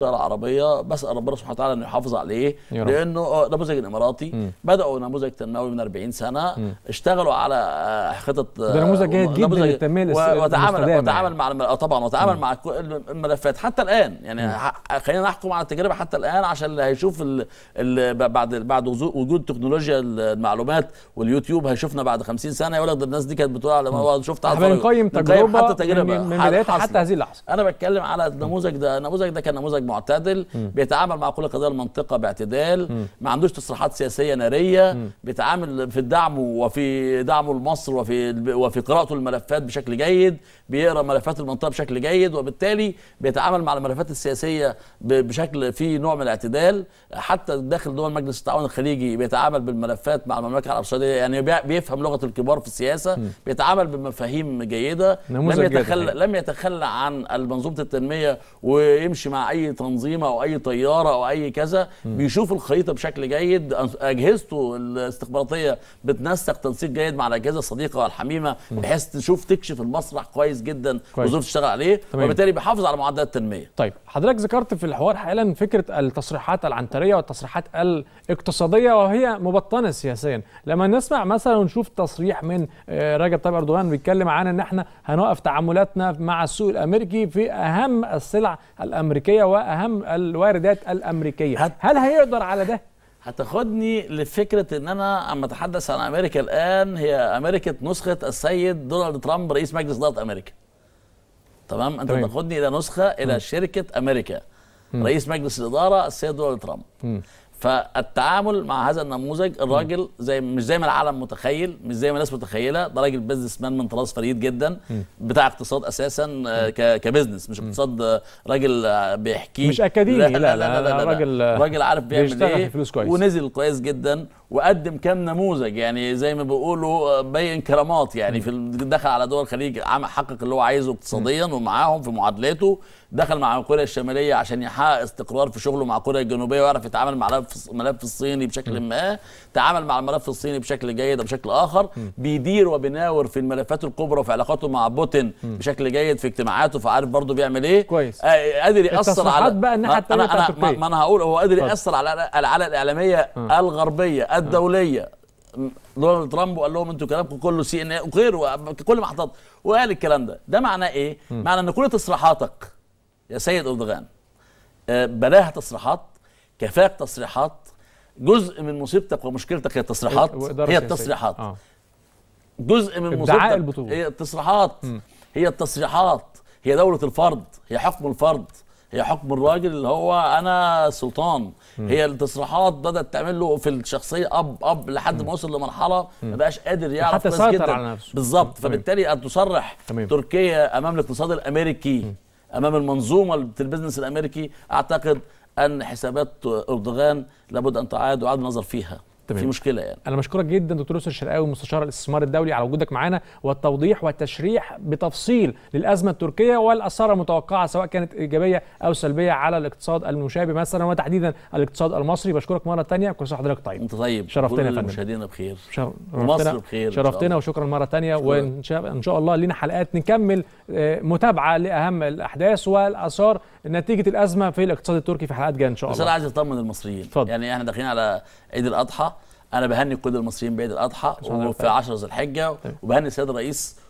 طائره العربيه بسال ربنا سبحانه وتعالى انه يحافظ عليه لانه نموذج آه، الاماراتي بداوا نموذج تنموي من 40 سنه م. اشتغلوا على آه، خطط ده نموذج آه، جيد جدا للتنميه وتعامل يعني. وتعامل مع طبعا وتعامل مع كل الملفات حتى الان يعني خلينا نحكم على التجربه حتى الان عشان اللي هيشوف ال ال بعد بعد وجود تكنولوجيا المعلومات واليوتيوب هيشوفنا بعد 50 سنه يقول لك الناس دي كانت بتقول على شفت على بنقيم تجربه حتى تجربه من بدايتها حتى هذه اللحظه انا بتكلم على النموذج ده النموذج ده كان نموذج معتدل م. بيتعامل مع كل قضايا المنطقه باعتدال م. ما عندوش تصريحات سياسيه ناريه م. بيتعامل في الدعم وفي دعمه لمصر وفي وفي قراءته للملفات بشكل جيد بيقرا ملفات المنطقه بشكل جيد وبالتالي بيتعامل مع الملفات السياسيه بشكل في نوع من الاعتدال حتى داخل دول مجلس التعاون الخليجي بيتعامل بالملفات مع المملكه العربيه السعوديه يعني بيفهم لغه الكبار في السياسه م. بيتعامل بمفاهيم جيده لم يتخلى لم يتخلى عن منظومه التنميه ويمشي مع اي تنظيم او اي طياره او اي كذا بيشوف الخريطه بشكل جيد اجهزته الاستخباراتيه بتنسق تنسيق جيد مع الاجهزه الصديقه والحميمه بحيث تشوف تكشف المسرح كويس جدا والظروف تشتغل عليه وبالتالي بيحافظ على معدلات التنميه طيب حضرتك ذكرت في الحوار حالا فكره التصريحات العنتريه والتصريحات الاقتصاديه وهي مبطنه سياسيا لما نسمع مثلا ونشوف تصريح من آه، رجب طيب اردوغان بيتكلم عن ان احنا هنوقف تعاملاتنا مع السوق الامريكي في اهم السلع الامريكيه اهم الواردات الامريكيه هت... هل هيقدر على ده هتاخدني لفكره ان انا اما اتحدث عن امريكا الان هي امريكا نسخه السيد دونالد ترامب رئيس مجلس اداره امريكا تمام انت تاخدني الى نسخه الى م. شركه امريكا م. رئيس مجلس الاداره السيد دونالد ترامب م. فالتعامل مع هذا النموذج الراجل زي مش زي ما العالم متخيل مش زي ما الناس متخيله ده راجل بزنس مان من طراز فريد جدا بتاع اقتصاد اساسا آه، كبزنس مش اقتصاد آه، راجل آه، بيحكي مش اكاديمي لا لا لا, لا, لا, لا راجل راجل عارف بيعمل ايه فلوس كويس. ونزل كويس جدا وقدم كام نموذج يعني زي ما بيقولوا بين كرامات يعني في دخل على دول الخليج حقق اللي هو عايزه اقتصاديا ومعاهم في معادلاته دخل مع كوريا الشماليه عشان يحقق استقرار في شغله مع كوريا الجنوبيه ويعرف يتعامل مع الملف الملف الصيني بشكل ما تعامل مع الملف الصيني بشكل جيد وبشكل اخر بيدير وبيناور في الملفات الكبرى وفي علاقاته مع بوتين بشكل جيد في اجتماعاته فعارف برضه بيعمل ايه كويس آه، قادر ياثر على بقى الناحيه انا انا ما انا هقول هو قادر ياثر على العلاقه الاعلاميه الغربيه الدوليه دونالد ترامب وقال لهم انتوا كلامكم كله سي ان إيه وغيره كل محطات وقال الكلام ده ده معناه ايه؟ معناه ان كل تصريحاتك يا سيد اردوغان آه، بلاها تصريحات كفاك تصريحات جزء من مصيبتك ومشكلتك هي التصريحات إيه، هي التصريحات آه. جزء من مصيبتك هي التصريحات م. هي التصريحات هي دولة الفرد هي حكم الفرد هي حكم الراجل اللي هو انا سلطان م. هي التصريحات بدات تعمل له في الشخصيه اب اب لحد ما وصل لمرحله ما بقاش قادر يعرف حتى سيطر على نفسه بالظبط فبالتالي ان تصرح تركيا امام الاقتصاد الامريكي امام المنظومه البزنس الامريكي اعتقد ان حسابات اردوغان لابد ان تعاد وعاد النظر فيها تمام. في مشكله يعني انا بشكرك جدا دكتور يوسف الشرقاوي مستشار الاستثمار الدولي على وجودك معانا والتوضيح والتشريح بتفصيل للازمه التركيه والاثار المتوقعه سواء كانت ايجابيه او سلبيه على الاقتصاد المشابه مثلا وتحديدا الاقتصاد المصري بشكرك مره ثانيه كل سنه حضرتك طيب انت طيب شرفتنا يا فندم مشاهدينا بخير شر... مصر بخير شرفتنا وشكرا مره ثانيه وان شاء... شاء الله لينا حلقات نكمل آه، متابعه لاهم الاحداث والاثار نتيجه الازمه في الاقتصاد التركي في حلقات جايه ان شاء الله بس انا عايز اطمن المصريين فضل. يعني احنا داخلين على عيد الاضحى انا بهني كل المصريين بعيد الاضحى وفي 10 ذي الحجه طيب. وبهني السيد الرئيس